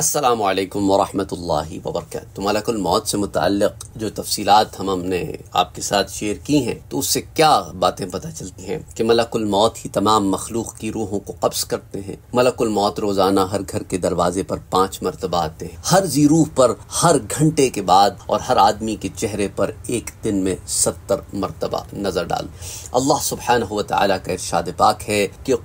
असलकम वरहि वबरक मलाकुल मौत से मुतक जो तफसीत हम हमने आपके साथ शेयर की हैं तो उससे क्या बातें पता चलती हैं कि मलकुल मौत ही तमाम मखलूक की रूहों को कब्ज करते हैं मलकुल मौत रोज़ाना हर घर के दरवाजे पर पांच मरतबा आते हैं हर जी रूह पर हर घंटे के बाद और हर आदमी के चेहरे पर एक दिन में सत्तर मरतबा नज़र डाल अल्लाह सुबहान तला का इर्शाद पाक है कि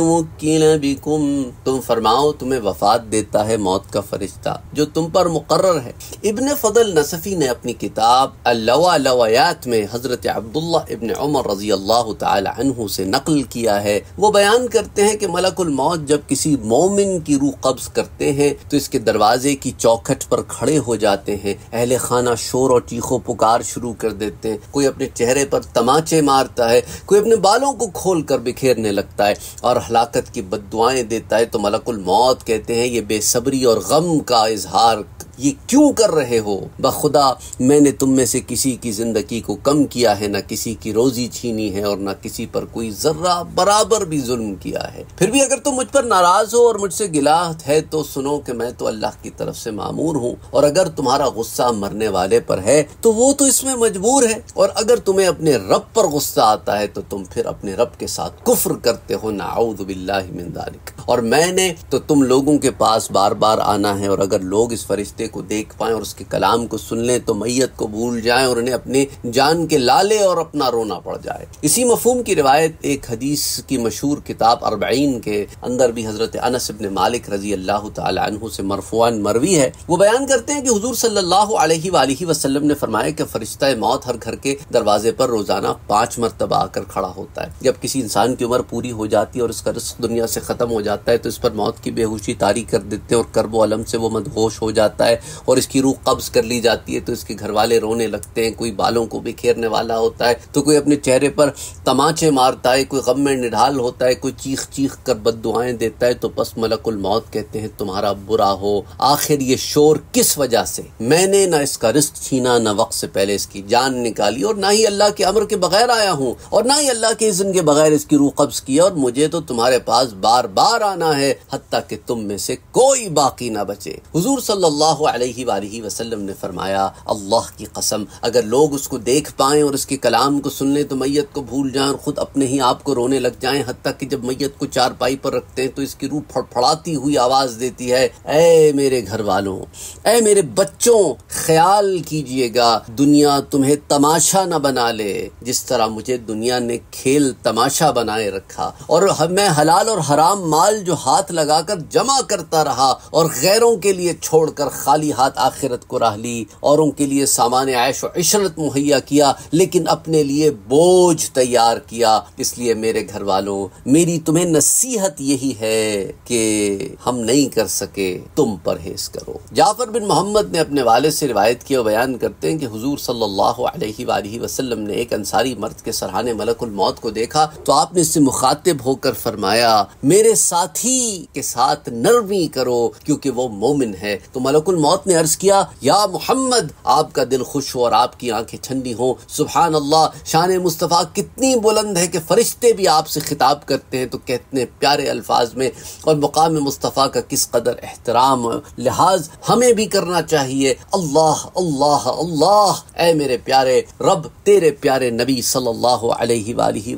वकील बिकुम तुम फरमाओ तुम्हें वफात देता है मौत का फरिश्ता जो तुम पर मुकर्र है इबन फजल नसफ़ी ने अपनी किताब अल्लावायात में हज़रत अब्दुल्ला इबन उमर रजी अल्लाह तु से नकल किया है वो बयान करते हैं कि मलकुल मौत जब किसी मोमिन की रूह कब्ज करते हैं तो इसके दरवाजे की चौखट पर खड़े हो जाते हैं अहल खाना शोर और चीखो पुकार शुरू कर देते हैं कोई अपने चेहरे पर तमाचे मारता है कोई अपने बालों को खोल कर बिखेरने लगता है और हलाकत की बद देता है तो मलकुल मौत कहते हैं ये बेसब्री और गम का इजहार ये क्यों कर रहे हो बखुदा मैंने तुम में से किसी की ज़िंदगी को कम किया है ना किसी की रोज़ी छीनी है और ना किसी पर कोई ज़र्रा बराबर भी जुल्म किया है फिर भी अगर तुम मुझ पर नाराज़ हो और मुझसे गिला है तो सुनो कि मैं तो अल्लाह की तरफ से मामूर हूँ और अगर तुम्हारा गुस्सा मरने वाले पर है तो वो तो इसमें मजबूर है और अगर तुम्हें अपने रब पर गुस्सा आता है तो तुम फिर अपने रब के साथ कुफर करते हो नाउदिल्ला और मैंने तो तुम लोगों के पास बार बार आना है और अगर लोग इस फरिश्ते फरिश्ते को देख पाए और उसके कलाम को सुन लें तो मैयत को भूल जाए और उन्हें अपने जान के लाले और अपना रोना पड़ जाए इसी मफहम की रिवायत एक हदीस की मशहूर किताब अरबईन के अंदर भी हजरत अनस मालिक रजी अल्लाह तहु से मरफुआन मरवी है वो बयान करते हैं कि हजूर सल्लल्लाहु ने फरमाया कि फरिश्ता मौत हर घर के दरवाजे पर रोजाना पांच मरतबा आकर खड़ा होता है जब किसी इंसान की उम्र पूरी हो जाती है और उसका रिस्क दुनिया से खत्म हो जाता है तो इस पर मौत की बेहोशी तारी कर देते हैं और करबो अलम से वो मदहोश हो जाता है और इसकी रूह कब्ज कर ली जाती है तो इसके घर वाले रोने लगते हैं कोई बालों को बिखेरने वाला होता है तो कोई अपने चेहरे पर तमाचे मारता है कोई गम में निढाल होता है कोई चीख चीख कर बद देता है तो बस मलकुल मौत कहते हैं तुम्हारा बुरा हो आखिर ये शोर किस वजह से मैंने ना इसका रिस्क छीना ना वक्त से पहले इसकी जान निकाली और ना ही अल्लाह के अमर के बगैर आया हूँ और ना ही अल्लाह के इज्जन के बगैर इसकी रूह कब्ज किया और मुझे तो तुम्हारे पास बार बार आना है हती कि तुम में से कोई बाकी ना बचे हजूर सल्लल्लाहु अलैहि वसल्लम ने फरमाया अल्लाह की कसम अगर लोग उसको देख पाएं और उसके कलाम को सुन लें तो मैयत को भूल जाएं और ख़ुद अपने ही आप को रोने लग जाएं हती कि जब मैयत को चारपाई पर रखते हैं तो इसकी रूह फड़फड़ाती हुई आवाज़ देती है ए मेरे घर वालों ऐ मेरे बच्चों ख्याल कीजिएगा दुनिया तुम्हें तमाशा ना बना ले जिस तरह मुझे दुनिया ने खेल तमाशा बनाए रखा और मैं हलाल और हराम माल जो हाथ लगाकर जमा करता रहा और गैरों के लिए छोड़कर खा खाली हाथ आखिरत को राह ली औरों के लिए सामान ऐश और इशरत मुहैया किया लेकिन अपने लिए बोझ तैयार किया इसलिए मेरे घर वालों मेरी तुम्हें नसीहत यही है कि हम नहीं कर सके तुम परहेज करो जाफर बिन मोहम्मद ने अपने वाले से रिवायत किया बयान करते हैं कि हुजूर सल्लल्लाहु अलैहि वसल्लम ने एक अंसारी मर्द के सरहाने मलकुल मौत को देखा तो आपने इससे मुखातिब होकर फरमाया मेरे साथी के साथ नरमी करो क्योंकि वो मोमिन है तो मलकुल मौत ने अर्ज किया या मोहम्मद आपका दिल खुश हो और आपकी आंखें ठंडी हो सुबह अल्लाह शान मुस्तफ़ा कितनी बुलंद है कि फरिश्ते भी आपसे खिताब करते हैं तो कितने प्यारे अल्फाज में और मुकाम मुस्तफ़ा का किस कदर एहतराम लिहाज हमें भी करना चाहिए अल्लाह अल्लाह अल्लाह ए मेरे प्यारे रब तेरे प्यारे नबी सल्ला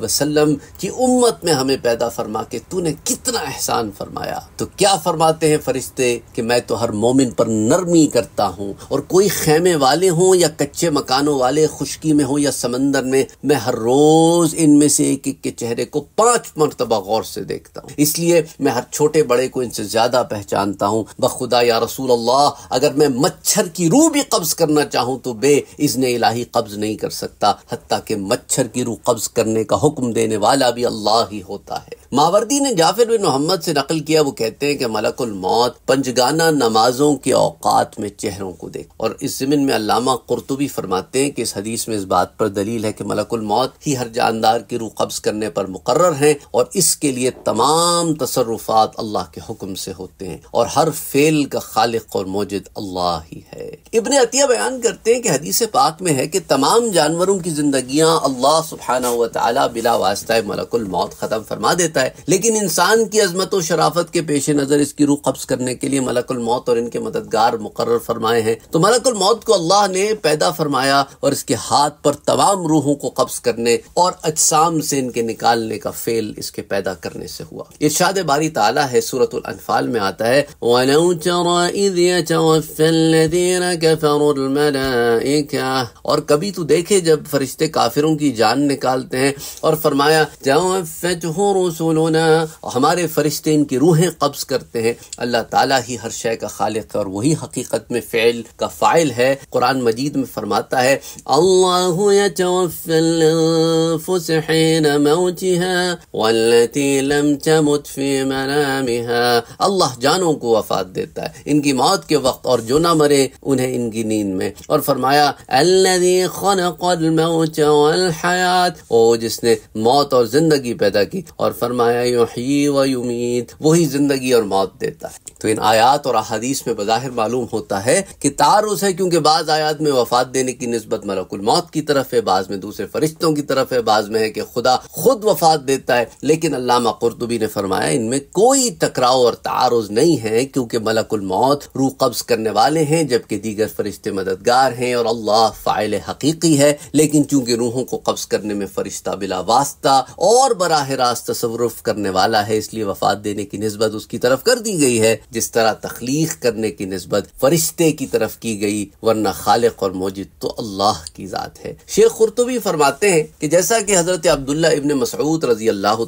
वसलम की उम्मत में हमें पैदा फरमा के तूने कितना एहसान फरमाया तो क्या फरमाते हैं फरिश्ते कि मैं तो हर मोमिन पर नरमी करता हूँ और कोई खेमे वाले हों या कच्चे मकानों वाले खुशकी में हों या समंदर में मैं हर रोज इनमें से एक एक के चेहरे को पांच मरतबा गौर से देखता हूँ इसलिए मैं हर छोटे बड़े को इनसे ज्यादा पहचानता हूँ बखुदा या रसूल अल्लाह अगर मैं मच्छर की रूह भी कब्ज करना चाहूँ तो बे इजन इलाही कब्ज नहीं कर सकता हती कि मच्छर की रूह कब्ज करने का हुक्म देने वाला भी अल्लाह ही होता है मावर्दी ने जाफिर बिन मोहम्मद से नकल किया वो कहते हैं कि मलकुल मौत पंजगाना नमाजों के औ अवकात में चेहरों को देख और इस जमीन में अलामा कुरतुबी फरमाते हैं कि इस हदीस में इस बात पर दलील है कि मलकुल मौत ही हर जानदार की रूह कब्ज करने पर मुकर है और इसके लिए तमाम तसरुफात अल्लाह के हुक्म से होते हैं और हर फेल का खालिक और मौजिद अल्लाह ही है इबन अतिया बयान करते हैं कि हदीस पाक में है कि तमाम जानवरों की जिंदगी अल्लाह सुबहाना तला बिला वास्ता मलकुल मौत ख़त्म फरमा देता है लेकिन इंसान की अजमत व शराफत के पेश नज़र इसकी रूह कब्ज करने के लिए मलकुल मौत और इनके मददगार चार मुकर फरमाए हैं तो मलकुल मौत को अल्लाह ने पैदा फरमाया और इसके हाथ पर तमाम रूहों को कब्ज करने और अजसाम से इनके निकालने का फेल इसके पैदा करने से हुआ इर्शाद बारी ताला है सूरत अनफाल में आता है और कभी तू देखे जब फरिश्ते काफिरों की जान निकालते हैं और फरमाया हमारे फरिश्ते इनकी रूहें कब्ज करते हैं अल्लाह ताला ही हर शय का खालिक और वही हकीकत में फ़ैल का फ़ाइल है कुरान मजीद में फरमाता है अल्लाह जानों को वफात देता है इनकी मौत के वक्त और जो ना मरे उन्हें इनकी नींद में और फरमाया ओ जिसने मौत और जिंदगी पैदा की और फरमाया वही जिंदगी और मौत देता है तो इन आयात और अहादीस में बज़ाहिर मालूम होता है कि तारुस है क्योंकि बाज आयात में वफात देने की नस्बत मलकुल मौत की तरफ है बाज में दूसरे फरिश्तों की तरफ है बाज में है कि खुदा खुद वफात देता है लेकिन अल्लामा कुरतुबी ने फरमाया इनमें कोई टकराव और तारुज नहीं है क्योंकि मलकुल मौत रूह कब्ज करने वाले हैं जबकि दीगर फरिश्ते मददगार हैं और अल्लाह फ़ाइल हकीकी है लेकिन चूंकि रूहों को कब्ज करने में फरिश्ता बिला वास्ता और बराह रास्त तस्वरफ करने वाला है इसलिए वफात देने की नस्बत उसकी तरफ कर दी गई है जिस तरह तख्लीक करने की नस्बत मोहब्बत फरिश्ते की तरफ की गई वरना खालिक और मौजिद तो अल्लाह की ज़ात है शेख खुरतबी फरमाते हैं कि जैसा कि हज़रत अब्दुल्ला इबन मसूद रजी अल्लाह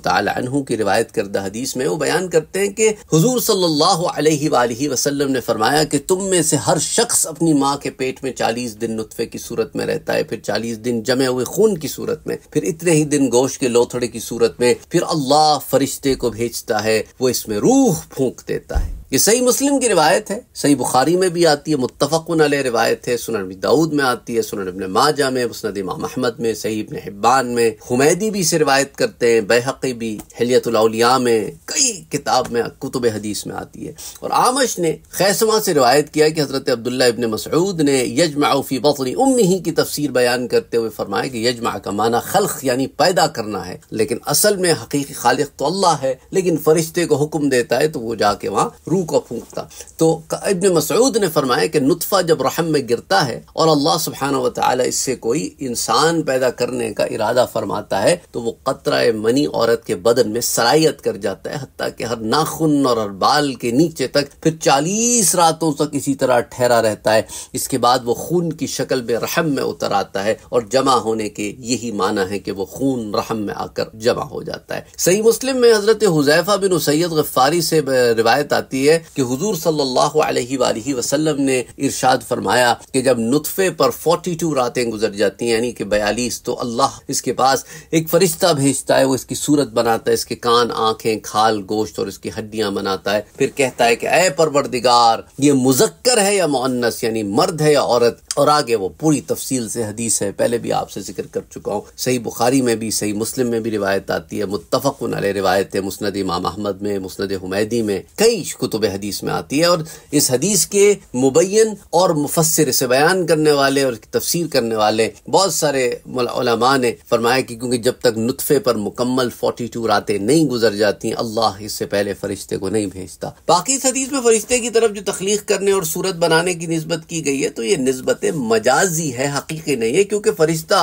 तु की रिवायत करदा हदीस में वो बयान करते हैं कि हजूर सल्लल्लाहु अलैहि वसल्लम ने फरमाया कि तुम में से हर शख्स अपनी माँ के पेट में चालीस दिन नुतफे की सूरत में रहता है फिर चालीस दिन जमे हुए खून की सूरत में फिर इतने ही दिन गोश के लोथड़े की सूरत में फिर अल्लाह फरिश्ते को भेजता है वो इसमें रूह फूंक देता है ये सही मुस्लिम की रिवायत है सही बुखारी में भी आती है मुतफ़न अल रिवायत है सुन अबी दाऊद में आती है सुन अबन माजा में मुस्द इमाम अहमद में सही अबन हिब्बान में हुमैदी भी इसे रिवायत करते हैं बेहकी भी हलियतलिया में कई किताब में कुतुब हदीस में आती है और आमश ने खैसमा से रिवायत किया कि हज़रत अब्दुल्ला इबन मसूद ने यजमाफ़ी बफरी उम ही की तफसीर बयान करते हुए फरमाया कि यजमा का माना खल्ख यानी पैदा करना है लेकिन असल में हकीकी खालिख तो अल्लाह है लेकिन फरिश्ते को हुक्म देता है तो वो जाके वहाँ रू रूह को फूंकता तो इबन मसूद ने फरमाया कि नुतफ़ा जब रहम में गिरता है और अल्लाह सुबहाना वाली इससे कोई इंसान पैदा करने का इरादा फरमाता है तो वो कतरा मनी औरत के बदन में सरायत कर जाता है हती कि हर नाखुन और हर बाल के नीचे तक फिर चालीस रातों तक इसी तरह ठहरा रहता है इसके बाद वो खून की शक्ल में रहम में उतर आता है और जमा होने के यही माना है कि वो खून रहम में आकर जमा हो जाता है सही मुस्लिम में हजरत हुजैफा बिन उसैद गफारी से रिवायत आती है है कि हुजूर सल्लल्लाहु अलैहि वालैहि वसल्लम ने इरशाद फरमाया कि जब नुतफ़े पर 42 रातें गुजर जाती हैं यानी कि बयालीस तो अल्लाह इसके पास एक फरिश्ता भेजता है वो इसकी सूरत बनाता है इसके कान आंखें खाल गोश्त और इसकी हड्डियां बनाता है फिर कहता है कि अय परवरदिगार ये मुजक्कर है या मोन्नस यानी मर्द है या औरत और आगे वो पूरी तफसील से हदीस है पहले भी आपसे जिक्र कर चुका हूँ सही बुखारी में भी सही मुस्लिम में भी रिवायत आती है मुतफ़न रिवायत है मुस्ंद इमाम अहमद में मुस्ंद हुमैदी में कई कुतुब कुतुब हदीस में आती है और इस हदीस के मुबैन और मुफसर इसे बयान करने वाले और तफसीर करने वाले बहुत सारे ने फरमाया कि क्योंकि जब तक नुतफे पर मुकम्मल फोर्टी टू रातें नहीं गुजर जाती अल्लाह इससे पहले फरिश्ते को नहीं भेजता बाकी इस हदीस में फरिश्ते की तरफ जो तख्लीक करने और सूरत बनाने की नस्बत की गई है तो ये नस्बत मजाजी है हकीकी नहीं है क्योंकि फरिश्ता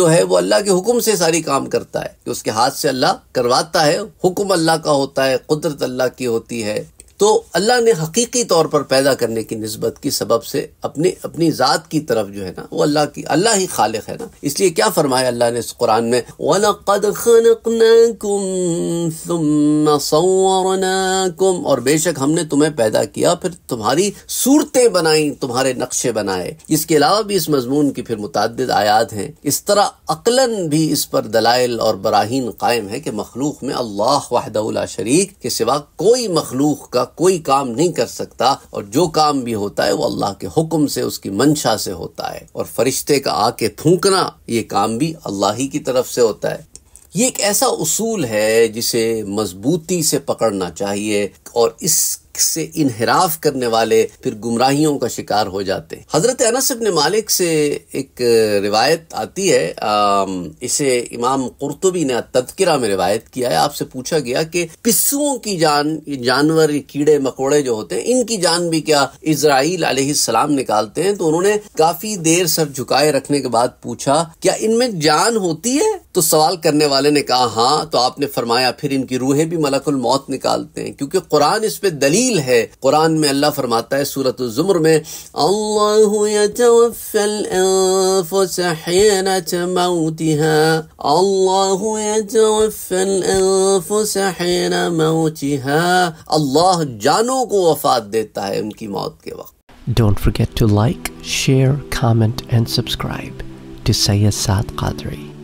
जो है वो अल्लाह के हुक्म से सारी काम करता है कि उसके हाथ से अल्लाह करवाता है हुक्म अल्लाह का होता है कुदरत अल्लाह की होती है तो अल्लाह ने हकीकी तौर पर पैदा करने की नस्बत की सबब से अपने अपनी ज़ात की तरफ जो है ना वो अल्लाह की अल्लाह ही खालिक है ना इसलिए क्या फरमाया अल्लाह ने इस कुरान में वनकुम और बेशक हमने तुम्हें पैदा किया फिर तुम्हारी सूरतें बनाई तुम्हारे नक्शे बनाए इसके अलावा भी इस मजमून की फिर मुतद आयात हैं इस तरह अकलन भी इस पर दलाइल और बराहीन कायम है कि मखलूक में अल्लाह वाहदा शरीक के सिवा कोई मखलूक का कोई काम नहीं कर सकता और जो काम भी होता है वो अल्लाह के हुक्म से उसकी मंशा से होता है और फरिश्ते का आके फूकना ये काम भी अल्लाह ही की तरफ से होता है ये एक ऐसा उसूल है जिसे मजबूती से पकड़ना चाहिए और इस से इनहराफ करने वाले फिर गुमराहियों का शिकार हो जाते हैं हजरत अनस इबन मालिक से एक रिवायत आती है आ, इसे इमाम कुरतुबी ने तदकिरा में रिवायत किया है आपसे पूछा गया कि पिस्सुओं की जान जानवर कीड़े मकोड़े जो होते हैं इनकी जान भी क्या इसराइल सलाम निकालते हैं तो उन्होंने काफी देर सर झुकाए रखने के बाद पूछा क्या इनमें जान होती है तो सवाल करने वाले ने कहा हाँ तो आपने फरमाया फिर इनकी रूहे भी मलकुल मौत निकालते हैं क्योंकि कुरान इस पे दलील तफसील है कुरान में अल्लाह फरमाता है सूरत जुमर में अल्लाह जानों को वफात देता है उनकी मौत के वक्त Don't forget to like, share, comment and subscribe to Sayyid Saad Qadri.